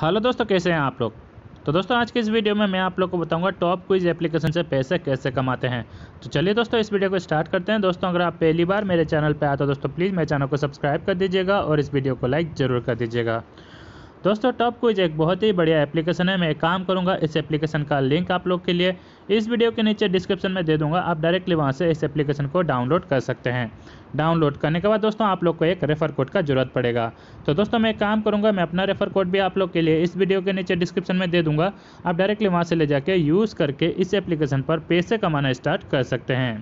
hello दोस्तों कैसे हैं आप लोग तो दोस्तों आज के इस वीडियो में मैं आप लोग को बताऊंगा टॉप क्विज एप्लीकेशन से पैसे कैसे कमाते हैं तो चलिए दोस्तों इस वीडियो को स्टार्ट करते हैं दोस्तों अगर आप पहली बार मेरे चैनल पर आते हो दोस्तों प्लीज़ मेरे चैनल को सब्सक्राइब कर दीजिएगा और इस वीडियो को लाइक ज़रूर कर दीजिएगा दोस्तों टॉप क्विज एक बहुत ही बढ़िया एप्लीकेशन है मैं एक काम करूँगा इस एप्लीकेशन का लिंक आप लोग के लिए इस वीडियो के नीचे डिस्क्रिप्शन में दे दूंगा आप डायरेक्टली वहाँ से इस एप्लीकेशन को डाउनलोड कर सकते हैं डाउनलोड करने के बाद दोस्तों आप लोग को एक रेफर कोड का जरूरत पड़ेगा तो दोस्तों मैं एक काम करूँगा मैं अपना रेफर कोड भी आप लोग के लिए इस वीडियो के नीचे डिस्क्रिप्शन में दे दूँगा आप डायरेक्टली वहाँ से ले जाके यूज़ करके इस एप्लीकेशन पर पैसे कमाना स्टार्ट कर सकते हैं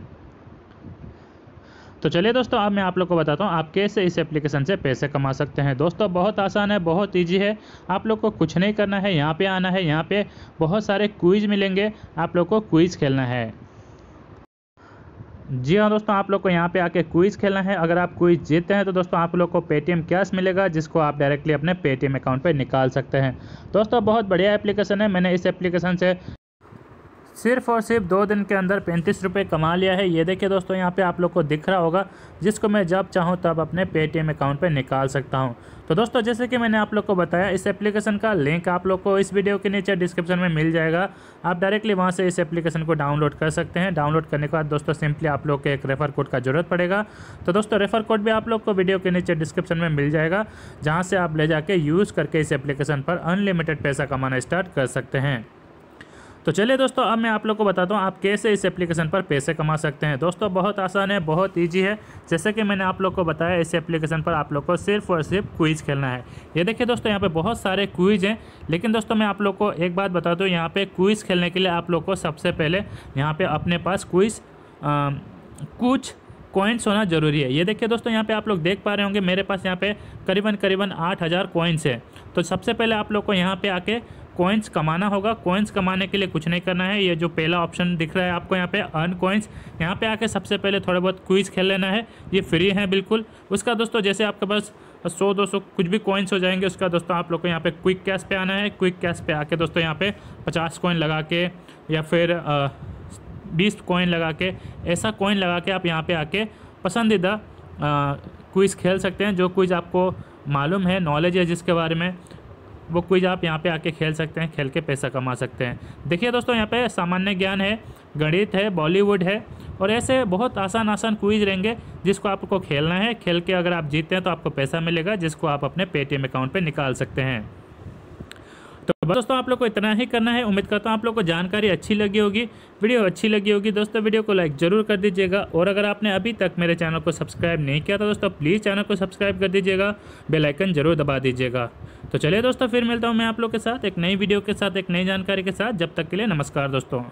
तो चलिए दोस्तों अब मैं आप लोग को बताता हूँ आप कैसे इस एप्लीकेशन से पैसे कमा सकते हैं दोस्तों बहुत आसान है बहुत ईजी है आप लोग को कुछ नहीं करना है यहाँ पर आना है यहाँ पर बहुत सारे क्विज़ मिलेंगे आप लोग को क्विज़ खेलना है जी हाँ दोस्तों आप लोग को यहाँ पे आके क्विज़ खेलना है अगर आप क्विज़ जीतते हैं तो दोस्तों आप लोग को पेटीएम कैश मिलेगा जिसको आप डायरेक्टली अपने पेटीएम अकाउंट पे निकाल सकते हैं दोस्तों बहुत बढ़िया एप्लीकेशन है मैंने इस एप्लीकेशन से सिर्फ और सिर्फ दो दिन के अंदर पैंतीस रुपये कमा लिया है ये देखिए दोस्तों यहाँ पे आप लोग को दिख रहा होगा जिसको मैं जब चाहूँ तब अपने पेटीएम अकाउंट पे निकाल सकता हूँ तो दोस्तों जैसे कि मैंने आप लोग को बताया इस एप्लीकेशन का लिंक आप लोग को इस वीडियो के नीचे डिस्क्रिप्शन में मिल जाएगा आप डायरेक्टली वहाँ से इस एप्लीकेशन को डाउनलोड कर सकते हैं डाउनलोड करने के बाद दोस्तों सिंपली आप लोग के एक रेफर कोड का जरूरत पड़ेगा तो दोस्तों रेफर कोड भी आप लोग को वीडियो के नीचे डिस्क्रिप्शन में मिल जाएगा जहाँ से आप ले जाके यूज़ करके इस एप्लीकेशन पर अनलिमिटेड पैसा कमाना स्टार्ट कर सकते हैं तो चलिए दोस्तों अब मैं आप लोग को बताता हूँ आप कैसे इस एप्लीकेशन पर पैसे कमा सकते हैं दोस्तों बहुत आसान है बहुत ईजी है जैसे कि मैंने आप लोग को बताया इस एप्लीकेशन पर आप लोग को सिर्फ और सिर्फ क्विज खेलना है ये देखिए दोस्तों यहाँ पर बहुत सारे क्विज हैं लेकिन दोस्तों मैं आप लोग को एक बात बता दूँ यहाँ पर क्विज़ खेलने के लिए आप लोग को सबसे पहले यहाँ पर अपने पास क्विज़ कुछ कॉइन्स होना जरूरी है ये देखिए दोस्तों यहाँ पे आप लोग देख पा रहे होंगे मेरे पास यहाँ पे करीबन करीबन आठ हज़ार कॉइन्स है तो सबसे पहले आप लोग को यहाँ पे आके कॉइन्स कमाना होगा कॉइन्स कमाने के लिए कुछ नहीं करना है ये जो पहला ऑप्शन दिख रहा है आपको यहाँ पे अर्न कॉइन्स यहाँ पे आके सबसे पहले थोड़ा बहुत क्विज खेल लेना है ये फ्री है बिल्कुल उसका दोस्तों जैसे आपके पास 100 दो कुछ भी कॉइन्स हो जाएंगे उसका दोस्तों आप लोग को यहाँ पे क्विक कैश पे आना है क्विक कैश पे आके दोस्तों यहाँ पे पचास कॉइन लगा के या फिर बीस कॉइन लगा के ऐसा कॉइन लगा के आप यहाँ पर आके पसंदीदा क्विज़ खेल सकते हैं जो क्विज़ आपको मालूम है नॉलेज है जिसके बारे में वो क्विज आप यहाँ पे आके खेल सकते हैं खेल के पैसा कमा सकते हैं देखिए दोस्तों यहाँ पे सामान्य ज्ञान है गणित है बॉलीवुड है और ऐसे बहुत आसान आसान क्विज रहेंगे जिसको आपको खेलना है खेल के अगर आप जीतते हैं तो आपको पैसा मिलेगा जिसको आप अपने पेटीएम अकाउंट पर निकाल सकते हैं तो बस दोस्तों आप लोग को इतना ही करना है उम्मीद करता हूँ आप लोग को जानकारी अच्छी लगी होगी वीडियो अच्छी लगी होगी दोस्तों वीडियो को लाइक जरूर कर दीजिएगा और अगर आपने अभी तक मेरे चैनल को सब्सक्राइब नहीं किया था दोस्तों प्लीज़ चैनल को सब्सक्राइब कर दीजिएगा बेलाइकन जरूर दबा दीजिएगा तो चलिए दोस्तों फिर मिलता हूँ मैं आप लोग के साथ एक नई वीडियो के साथ एक नई जानकारी के साथ जब तक के लिए नमस्कार दोस्तों